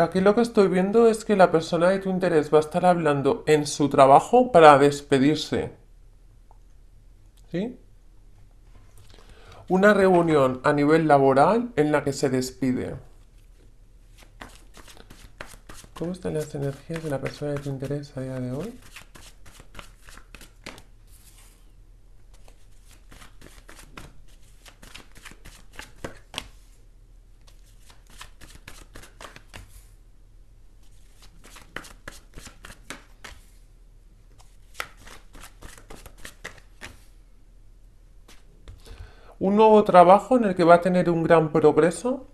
aquí lo que estoy viendo es que la persona de tu interés va a estar hablando en su trabajo para despedirse. ¿Sí? Una reunión a nivel laboral en la que se despide. ¿Cómo están las energías de la persona de tu interés a día de hoy? trabajo en el que va a tener un gran progreso.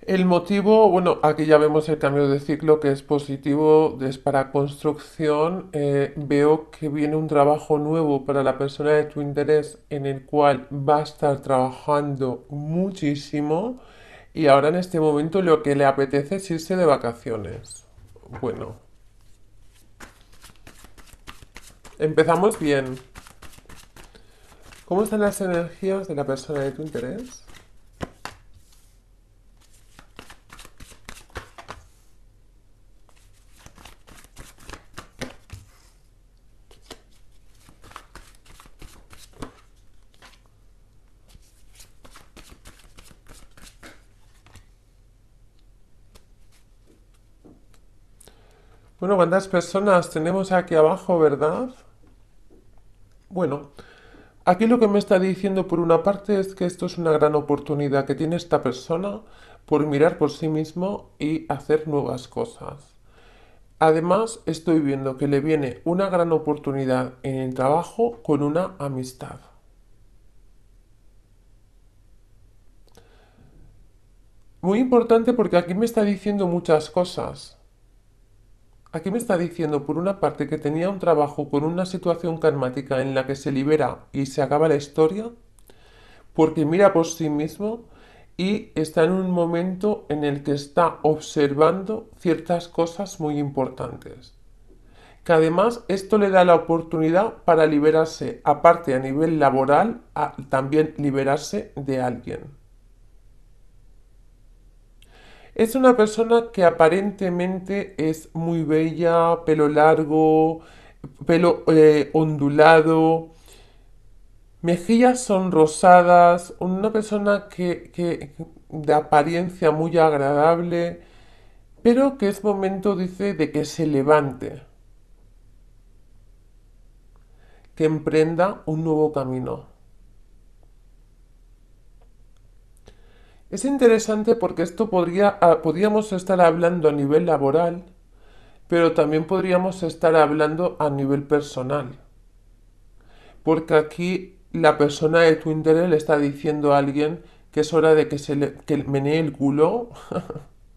El motivo, bueno, aquí ya vemos el cambio de ciclo que es positivo, es para construcción. Eh, veo que viene un trabajo nuevo para la persona de tu interés en el cual va a estar trabajando muchísimo y ahora en este momento lo que le apetece es irse de vacaciones. Bueno, empezamos bien. ¿Cómo están las energías de la persona de tu interés? Bueno, ¿cuántas personas tenemos aquí abajo, verdad? Bueno, Aquí lo que me está diciendo por una parte es que esto es una gran oportunidad que tiene esta persona por mirar por sí mismo y hacer nuevas cosas. Además, estoy viendo que le viene una gran oportunidad en el trabajo con una amistad. Muy importante porque aquí me está diciendo muchas cosas. Aquí me está diciendo por una parte que tenía un trabajo con una situación karmática en la que se libera y se acaba la historia, porque mira por sí mismo y está en un momento en el que está observando ciertas cosas muy importantes. Que además esto le da la oportunidad para liberarse, aparte a nivel laboral, a también liberarse de alguien. Es una persona que aparentemente es muy bella, pelo largo, pelo eh, ondulado, mejillas son rosadas, una persona que, que, de apariencia muy agradable, pero que es momento, dice, de que se levante, que emprenda un nuevo camino. Es interesante porque esto ah, podríamos estar hablando a nivel laboral, pero también podríamos estar hablando a nivel personal. Porque aquí la persona de Twitter le está diciendo a alguien que es hora de que se menee el culo,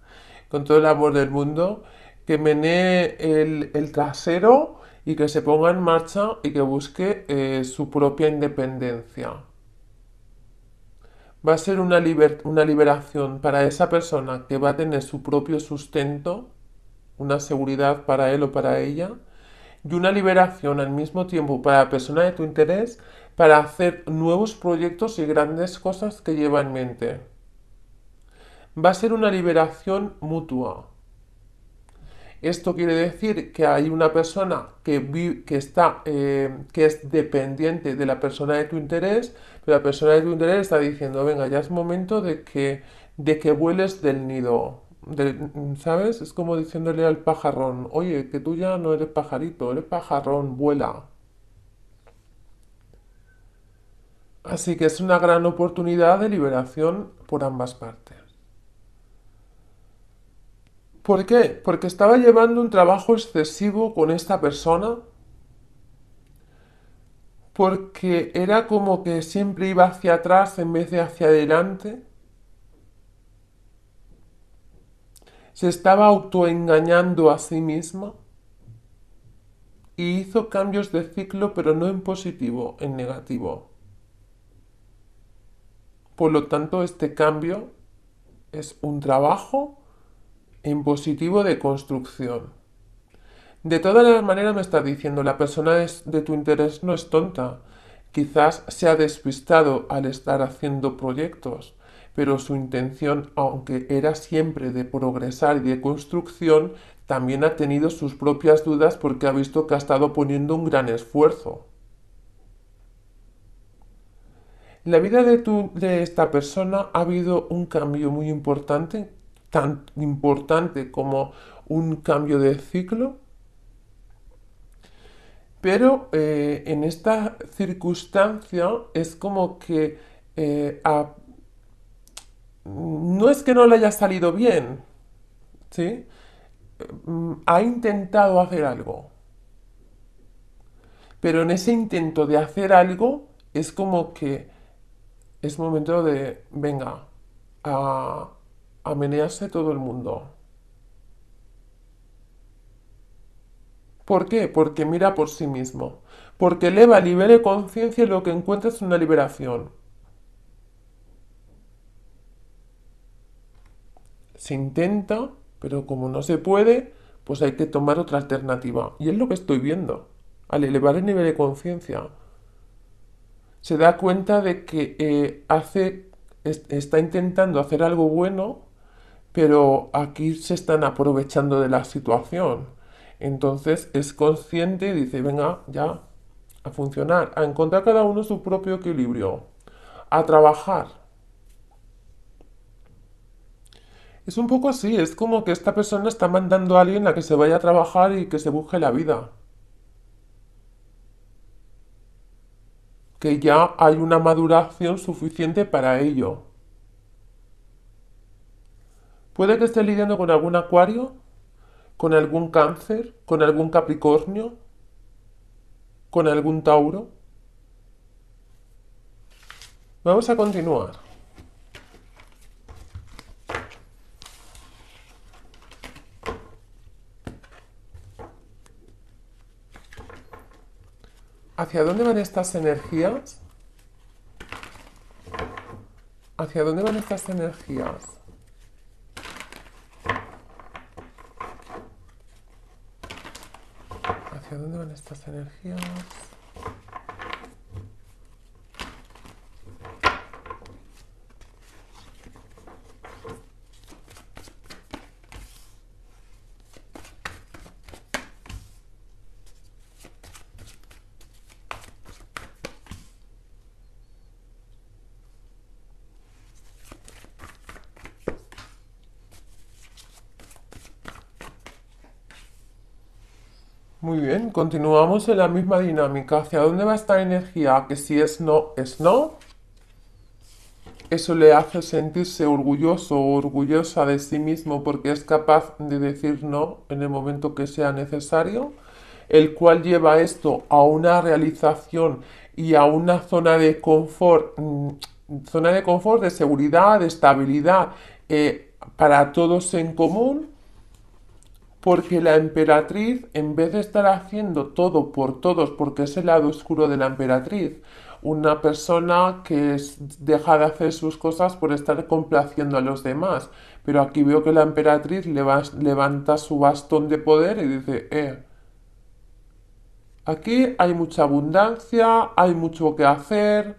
con todo el amor del mundo, que menee el, trasero y que se ponga en marcha y que busque eh, su propia independencia va a ser una, liberación para esa persona que va a tener su propio sustento, una seguridad para él o para ella, y una liberación al mismo tiempo para la persona de tu interés para hacer nuevos proyectos y grandes cosas que lleva en mente. Va a ser una liberación mutua. Esto quiere decir que hay una persona que, está, eh, que es dependiente de la persona de tu interés, pero la persona de tu interés está diciendo, venga, ya es momento de que, de que vueles del nido. ¿Sabes? Es como diciéndole al pajarrón, oye, que tú ya no eres pajarito, eres pajarrón, vuela. Así que es una gran oportunidad de liberación por ambas partes. ¿Por qué? Porque estaba llevando un trabajo excesivo con esta persona. Porque era como que siempre iba hacia atrás en vez de hacia adelante. Se estaba autoengañando a sí misma. Y hizo cambios de ciclo, pero no en positivo, en negativo. Por lo tanto, este cambio es un trabajo en positivo de construcción. De todas las maneras me está diciendo, la persona de tu interés no es tonta. Quizás se ha despistado al estar haciendo proyectos, pero su intención, aunque era siempre de progresar y de construcción, también ha tenido sus propias dudas porque ha visto que ha estado poniendo un gran esfuerzo. la vida de, tu, de esta persona ha habido un cambio muy importante tan importante como un cambio de ciclo. Pero eh, en esta circunstancia es como que eh, no es que no le haya salido bien, ¿sí? Mm, ha intentado hacer algo. Pero en ese intento de hacer algo es como que es momento de, venga, a a menearse todo el mundo. ¿Por qué? Porque mira por sí mismo. Porque eleva, de conciencia y lo que encuentra es una liberación. Se intenta, pero como no se puede, pues hay que tomar otra alternativa. Y es lo que estoy viendo. Al elevar el nivel de conciencia, se da cuenta de que eh, hace, está intentando hacer algo bueno pero aquí se están aprovechando de la situación. Entonces es consciente y dice, venga, ya, a funcionar, a encontrar cada uno su propio equilibrio, a trabajar. Es un poco así, es como que esta persona está mandando a alguien a que se vaya a trabajar y que se busque la vida. Que ya hay una maduración suficiente para ello. Puede que esté lidiando con algún acuario, con algún cáncer, con algún capricornio, con algún tauro. Vamos a continuar. ¿Hacia dónde van estas energías? ¿Hacia dónde van estas energías? ¿dónde van estas energías? Muy bien, continuamos en la misma dinámica. ¿Hacia dónde va esta energía? Que si es no, es no. Eso le hace sentirse orgulloso o orgullosa de sí mismo porque es capaz de decir no en el momento que sea necesario, el cual lleva esto a una realización y a una zona de confort, mm, zona de confort, de seguridad, de estabilidad eh, para todos en común porque la emperatriz, en vez de estar haciendo todo por todos, porque es el lado oscuro de la emperatriz, una persona que deja de hacer sus cosas por estar complaciendo a los demás. Pero aquí veo que la emperatriz levanta su bastón de poder y dice, eh, aquí hay mucha abundancia, hay mucho que hacer,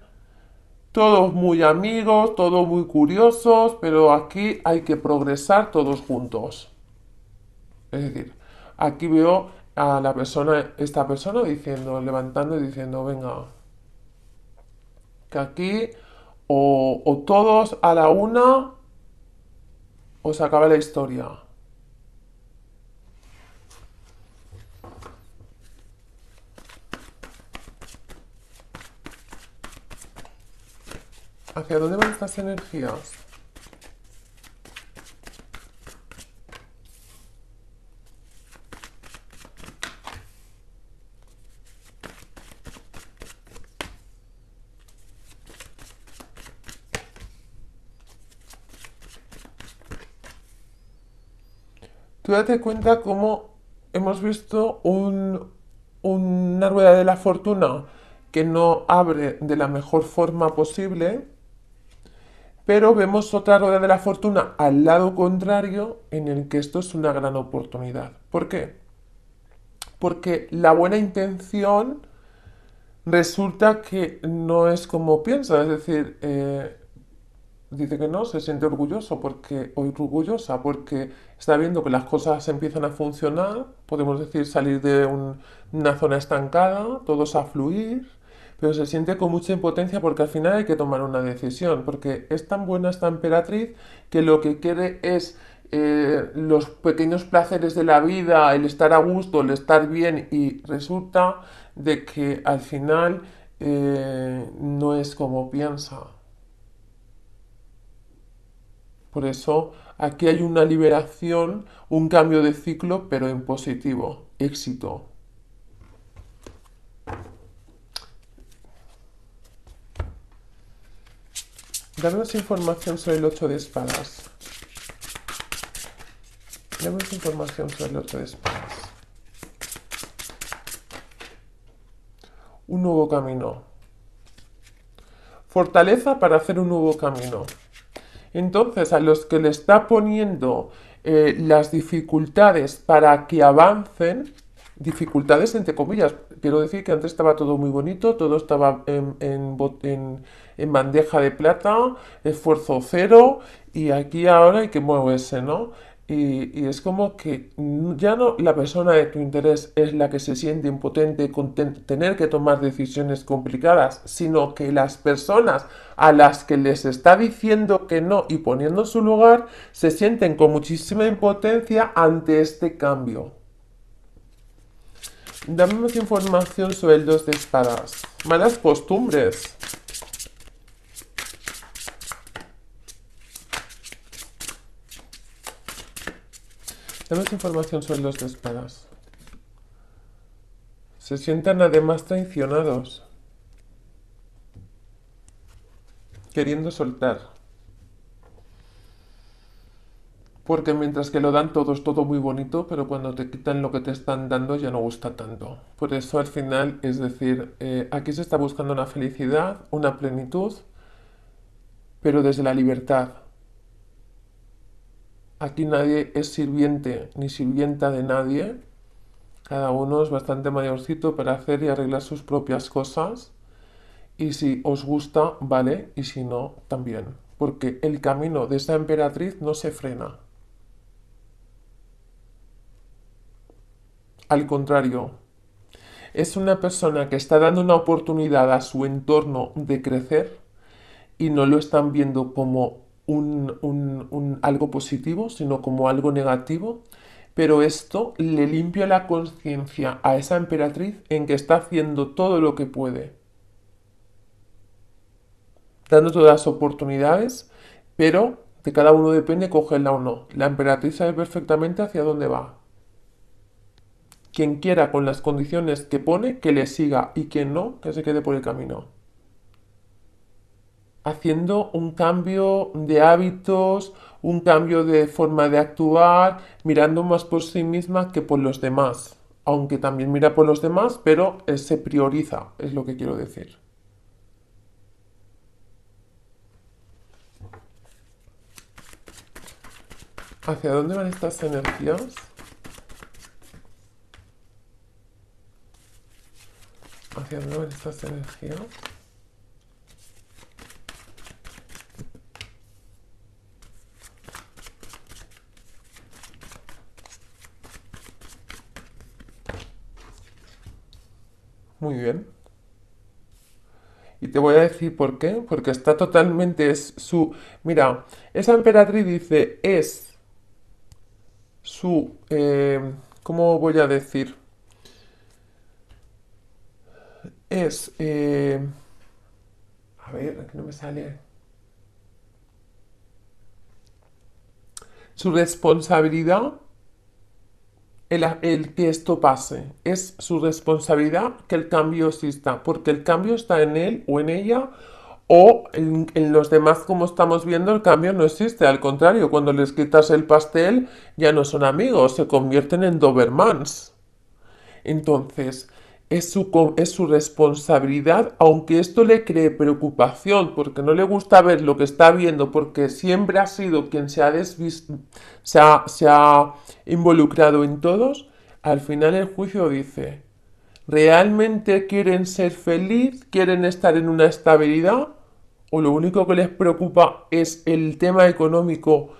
todos muy amigos, todos muy curiosos, pero aquí hay que progresar todos juntos. Es decir, aquí veo a la persona, esta persona diciendo, levantando y diciendo, venga, que aquí o, todos a la una os acaba la historia. ¿Hacia dónde van estas energías? Tú date cuenta cómo hemos visto un, una rueda de la fortuna que no abre de la mejor forma posible, pero vemos otra rueda de la fortuna al lado contrario en el que esto es una gran oportunidad. ¿Por qué? Porque la buena intención resulta que no es como piensa. es decir, eh, dice que no, se siente orgulloso porque, orgullosa porque está viendo que las cosas empiezan a funcionar, podemos decir salir de una zona estancada, todos a fluir, pero se siente con mucha impotencia porque al final hay que tomar una decisión, porque es tan buena esta emperatriz que lo que quiere es eh, los pequeños placeres de la vida, el estar a gusto, el estar bien y resulta de que al final eh, no es como piensa. Por eso aquí hay una liberación, un cambio de ciclo, pero en positivo. Éxito. damos información sobre el 8 de espadas. información sobre el 8 de espadas. Un nuevo camino. Fortaleza para hacer un nuevo camino. Entonces, a los que le está poniendo eh, las dificultades para que avancen, dificultades entre comillas, quiero decir que antes estaba todo muy bonito, todo estaba en, en bandeja de plata, esfuerzo cero, y aquí ahora hay que moverse, ¿no? Y, es como que ya no la persona de tu interés es la que se siente impotente con tener que tomar decisiones complicadas, sino que las personas a las que les está diciendo que no y poniendo su lugar se sienten con muchísima impotencia ante este cambio. Dame más información sobre el dos de espadas. Malas costumbres. Damos información sobre los espadas? Se sientan además traicionados, queriendo soltar. Porque mientras que lo dan todo es todo muy bonito, pero cuando te quitan lo que te están dando ya no gusta tanto. Por eso al final, es decir, eh, aquí se está buscando una felicidad, una plenitud, pero desde la libertad, Aquí nadie es sirviente ni sirvienta de nadie. Cada uno es bastante mayorcito para hacer y arreglar sus propias cosas. Y si os gusta, vale, y si no, también. Porque el camino de esta emperatriz no se frena. Al contrario, es una persona que está dando una oportunidad a su entorno de crecer y no lo están viendo como un, algo positivo, sino como algo negativo, pero esto le limpia la conciencia a esa emperatriz en que está haciendo todo lo que puede, dando todas las oportunidades, pero de cada uno depende cogerla o no. La emperatriz sabe perfectamente hacia dónde va. Quien quiera con las condiciones que pone, que le siga y quien no, que se quede por el camino haciendo un cambio de hábitos, un cambio de forma de actuar, mirando más por sí misma que por los demás. Aunque también mira por los demás, pero eh, se prioriza, es lo que quiero decir. ¿Hacia dónde van estas energías? ¿Hacia dónde van estas energías? te voy a decir por qué, porque está totalmente es su... Mira, esa emperatriz dice es su... Eh, ¿Cómo voy a decir? Es... Eh, a ver, no me sale. Su responsabilidad el, que esto pase. Es su responsabilidad que el cambio exista, porque el cambio está en él o en ella o en, en, los demás, como estamos viendo, el cambio no existe. Al contrario, cuando les quitas el pastel, ya no son amigos, se convierten en Dobermans. Entonces, es su, es su responsabilidad, aunque esto le cree preocupación, porque no le gusta ver lo que está viendo, porque siempre ha sido quien se ha, se se ha involucrado en todos, al final el juicio dice, ¿realmente quieren ser feliz? ¿Quieren estar en una estabilidad? ¿O lo único que les preocupa es el tema económico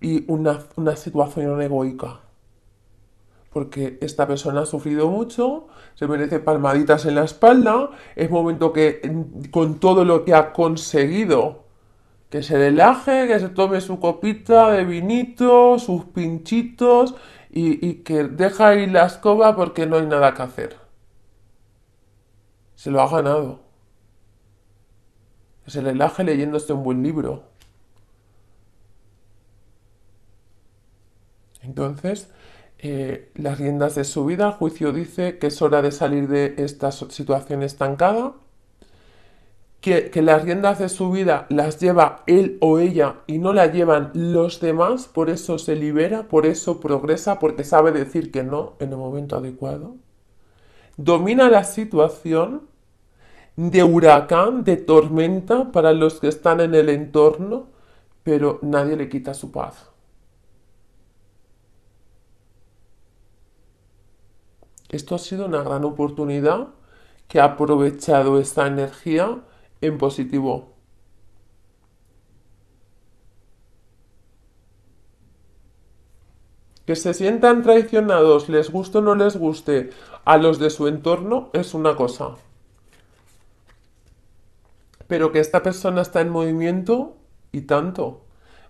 y una, una situación egoica? porque esta persona ha sufrido mucho, se merece palmaditas en la espalda, es momento que mm, con todo lo que ha conseguido, que se relaje, que se tome su copita de vinito, sus pinchitos y, que deja ir la escoba porque no hay nada que hacer. Se lo ha ganado. Que se relaje leyéndose un buen libro. Entonces, eh, las riendas de su vida. El juicio dice que es hora de salir de esta situación estancada, que, que, las riendas de su vida las lleva él o ella y no la llevan los demás, por eso se libera, por eso progresa, porque sabe decir que no en el momento adecuado. Domina la situación de huracán, de tormenta para los que están en el entorno, pero nadie le quita su paz. Esto ha sido una gran oportunidad que ha aprovechado esta energía en positivo. Que se sientan traicionados, les guste o no les guste, a los de su entorno es una cosa. Pero que esta persona está en movimiento y tanto.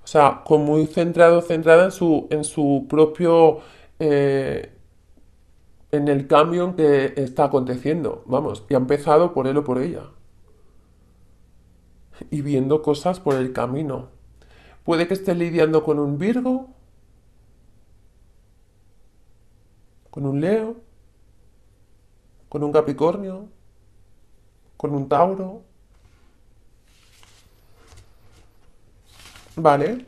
O sea, con muy centrado, centrada en su, en su propio eh, en el cambio que está aconteciendo, vamos, y ha empezado por él o por ella. Y viendo cosas por el camino. Puede que esté lidiando con un Virgo, con un Leo, con un Capricornio, con un Tauro. Vale.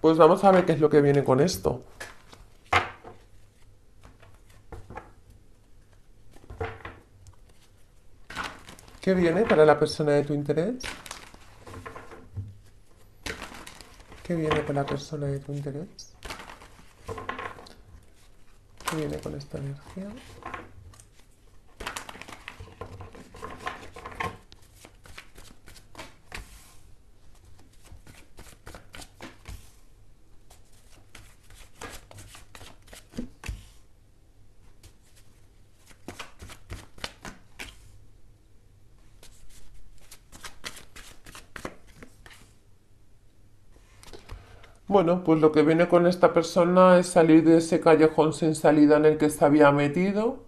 Pues vamos a ver qué es lo que viene con esto. ¿Qué viene para la persona de tu interés? ¿Qué viene con la persona de tu interés? ¿Qué viene con esta energía? Bueno, pues lo que viene con esta persona es salir de ese callejón sin salida en el que se había metido.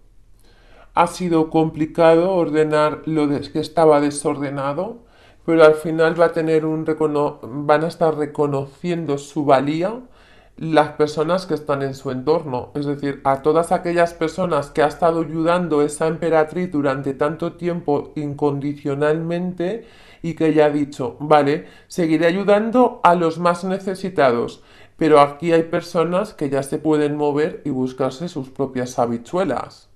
Ha sido complicado ordenar lo que estaba desordenado, pero al final va a tener un van a estar reconociendo su valía las personas que están en su entorno, es decir, a todas aquellas personas que ha estado ayudando esa emperatriz durante tanto tiempo incondicionalmente, y que ya ha dicho, vale, seguiré ayudando a los más necesitados, pero aquí hay personas que ya se pueden mover y buscarse sus propias habichuelas.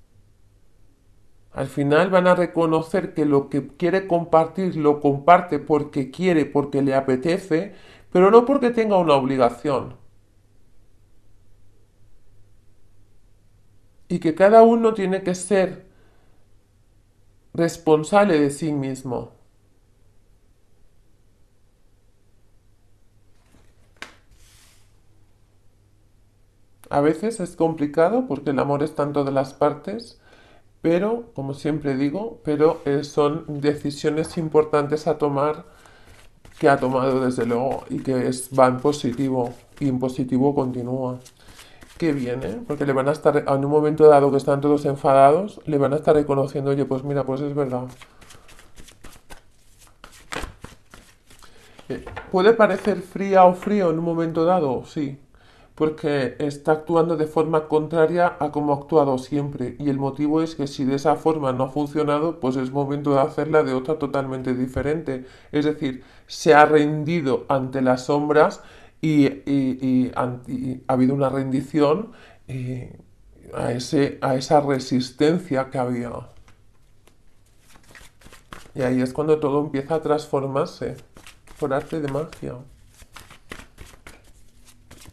Al final van a reconocer que lo que quiere compartir lo comparte porque quiere, porque le apetece, pero no porque tenga una obligación. Y que cada uno tiene que ser responsable de sí mismo. A veces es complicado porque el amor está en todas las partes, pero, como siempre digo, pero eh, son decisiones importantes a tomar que ha tomado desde luego y que es, va en positivo y en positivo continúa. que bien, ¿eh? Porque le van a estar, en un momento dado que están todos enfadados, le van a estar reconociendo, oye, pues mira, pues es verdad. Eh, ¿Puede parecer fría o frío en un momento dado? Sí, porque está actuando de forma contraria a como ha actuado siempre y el motivo es que si de esa forma no ha funcionado, pues es momento de hacerla de otra totalmente diferente. Es decir, se ha rendido ante las sombras y, ha habido una rendición eh, a, a esa resistencia que había. Y ahí es cuando todo empieza a transformarse por arte de magia.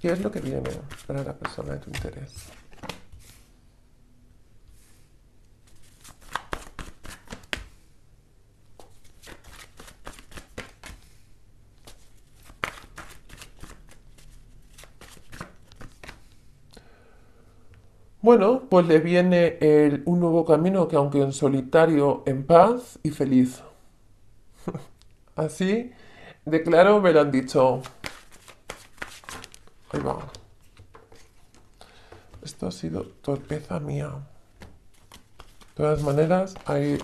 ¿Qué es lo que viene para la persona de tu interés? Bueno, pues le viene un nuevo camino que aunque en solitario, en paz y feliz. Así, de claro me lo han dicho. Ahí va. Esto ha sido torpeza mía. De todas maneras, ahí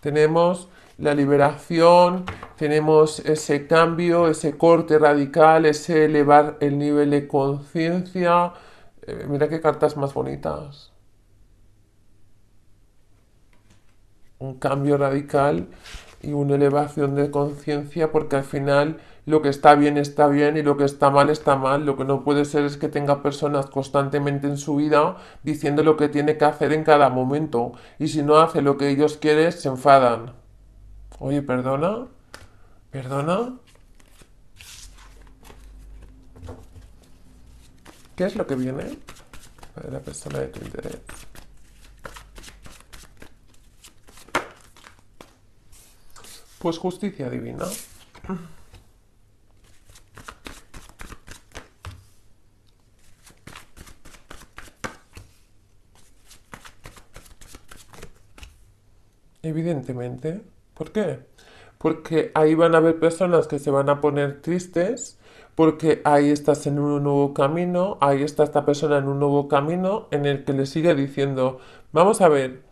tenemos la liberación, tenemos ese cambio, ese corte radical, ese elevar el nivel de conciencia. Eh, mira qué cartas más bonitas. Un cambio radical y una elevación de conciencia porque al final lo que está bien está bien y lo que está mal está mal. Lo que no puede ser es que tenga personas constantemente en su vida diciendo lo que tiene que hacer en cada momento. Y si no hace lo que ellos quieren, se enfadan. Oye, perdona. ¿Perdona? ¿Qué es lo que viene? la persona de tu interés. Pues justicia divina. Evidentemente. ¿Por qué? Porque ahí van a haber personas que se van a poner tristes, porque ahí estás en un nuevo camino, ahí está esta persona en un nuevo camino en el que le sigue diciendo, vamos a ver,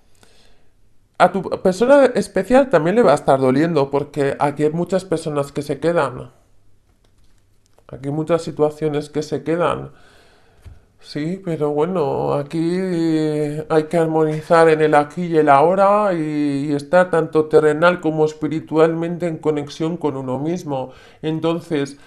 a tu persona especial también le va a estar doliendo, porque aquí hay muchas personas que se quedan, aquí hay muchas situaciones que se quedan. Sí, pero bueno, aquí eh, hay que armonizar en el aquí y el ahora y, y, estar tanto terrenal como espiritualmente en conexión con uno mismo. Entonces,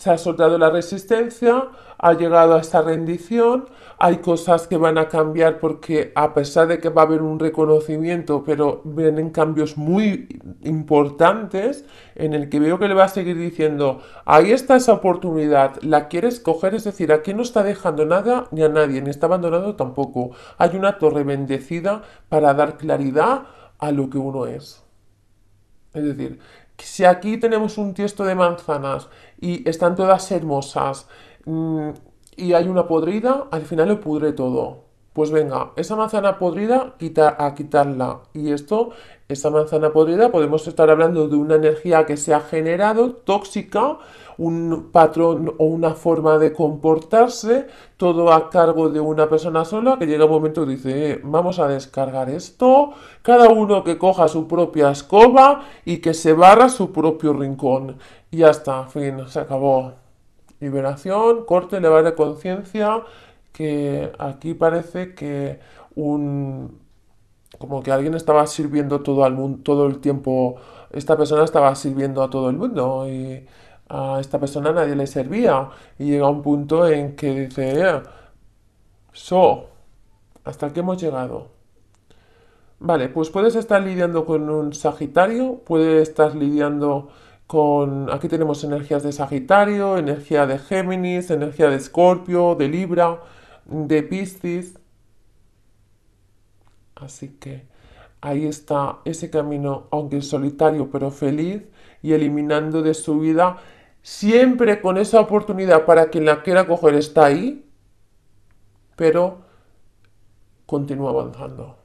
se ha soltado la resistencia, ha llegado a esta rendición, hay cosas que van a cambiar porque a pesar de que va a haber un reconocimiento, pero vienen cambios muy importantes en el que veo que le va a seguir diciendo, ahí está esa oportunidad, la quieres coger, es decir, aquí no está dejando nada ni a nadie, ni está abandonado tampoco. Hay una torre bendecida para dar claridad a lo que uno es. Es decir, si aquí tenemos un tiesto de manzanas y están todas hermosas mm, y hay una podrida, al final lo pudre todo. Pues venga, esa manzana podrida quita, a quitarla. Y esto, esa manzana podrida, podemos estar hablando de una energía que se ha generado tóxica, un patrón o una forma de comportarse, todo a cargo de una persona sola que llega un momento y dice, eh, vamos a descargar esto, cada uno que coja su propia escoba y que se barra su propio rincón. Y ya está, fin, se acabó. Liberación, corte, elevar de conciencia que aquí parece que un como que alguien estaba sirviendo todo mundo todo el tiempo esta persona estaba sirviendo a todo el mundo y a esta persona nadie le servía y llega un punto en que dice eh, so hasta qué hemos llegado vale pues puedes estar lidiando con un sagitario puedes estar lidiando con aquí tenemos energías de sagitario energía de géminis energía de escorpio de libra de Piscis. Así que ahí está ese camino, aunque solitario pero feliz, y eliminando de su vida, siempre con esa oportunidad para quien la quiera coger está ahí, pero continúa avanzando.